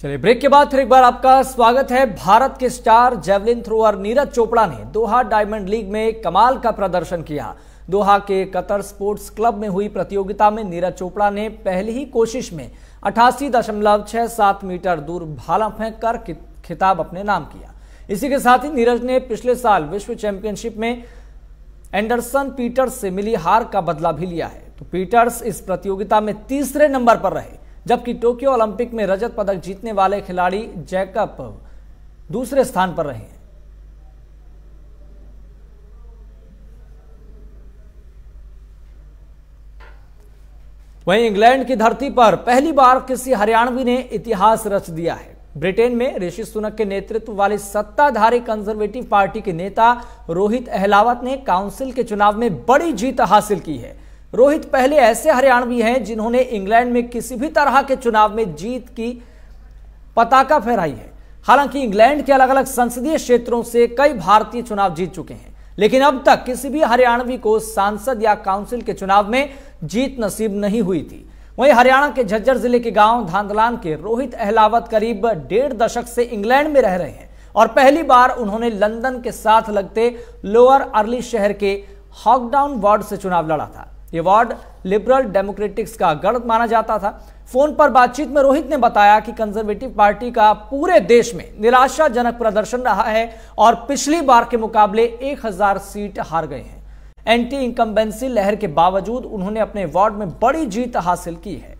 चलिए ब्रेक के बाद फिर एक बार आपका स्वागत है भारत के star javelin thrower Neeraj Chopra ने दोहा डायमंड लीग में कमाल का प्रदर्शन किया दोहा के कतर स्पोर्ट्स क्लब में हुई प्रतियोगिता में नीरज चोपड़ा ने पहली ही कोशिश में अठासी मीटर दूर भाला फेंक कर खिताब अपने नाम किया इसी के साथ ही नीरज ने पिछले साल विश्व चैंपियनशिप में एंडरसन पीटर्स से मिली हार का बदला भी लिया है तो पीटर्स इस प्रतियोगिता में तीसरे नंबर पर रहे जबकि टोक्यो ओलंपिक में रजत पदक जीतने वाले खिलाड़ी जैकब दूसरे स्थान पर रहे वहीं इंग्लैंड की धरती पर पहली बार किसी हरियाणवी ने इतिहास रच दिया है ब्रिटेन में ऋषि सुनक के नेतृत्व वाली सत्ताधारी कंजर्वेटिव पार्टी के नेता रोहित अहलावत ने काउंसिल के चुनाव में बड़ी जीत हासिल की है रोहित पहले ऐसे हरियाणवी हैं जिन्होंने इंग्लैंड में किसी भी तरह के चुनाव में जीत की पताका फहराई है हालांकि इंग्लैंड के अलग अलग संसदीय क्षेत्रों से कई भारतीय चुनाव जीत चुके हैं लेकिन अब तक किसी भी हरियाणवी को सांसद या काउंसिल के चुनाव में जीत नसीब नहीं हुई थी वहीं हरियाणा के झज्जर जिले के गांव धांधलान के रोहित अहलावत करीब डेढ़ दशक से इंग्लैंड में रह रहे हैं और पहली बार उन्होंने लंदन के साथ लगते लोअर अर्ली शहर के हॉकडाउन वार्ड से चुनाव लड़ा था ये वार्ड लिबरल डेमोक्रेटिक्स का गढ़ माना जाता था फोन पर बातचीत में रोहित ने बताया कि कंजर्वेटिव पार्टी का पूरे देश में निराशाजनक प्रदर्शन रहा है और पिछली बार के मुकाबले 1000 सीट हार गए हैं एंटी इंकम्बेंसी लहर के बावजूद उन्होंने अपने वार्ड में बड़ी जीत हासिल की है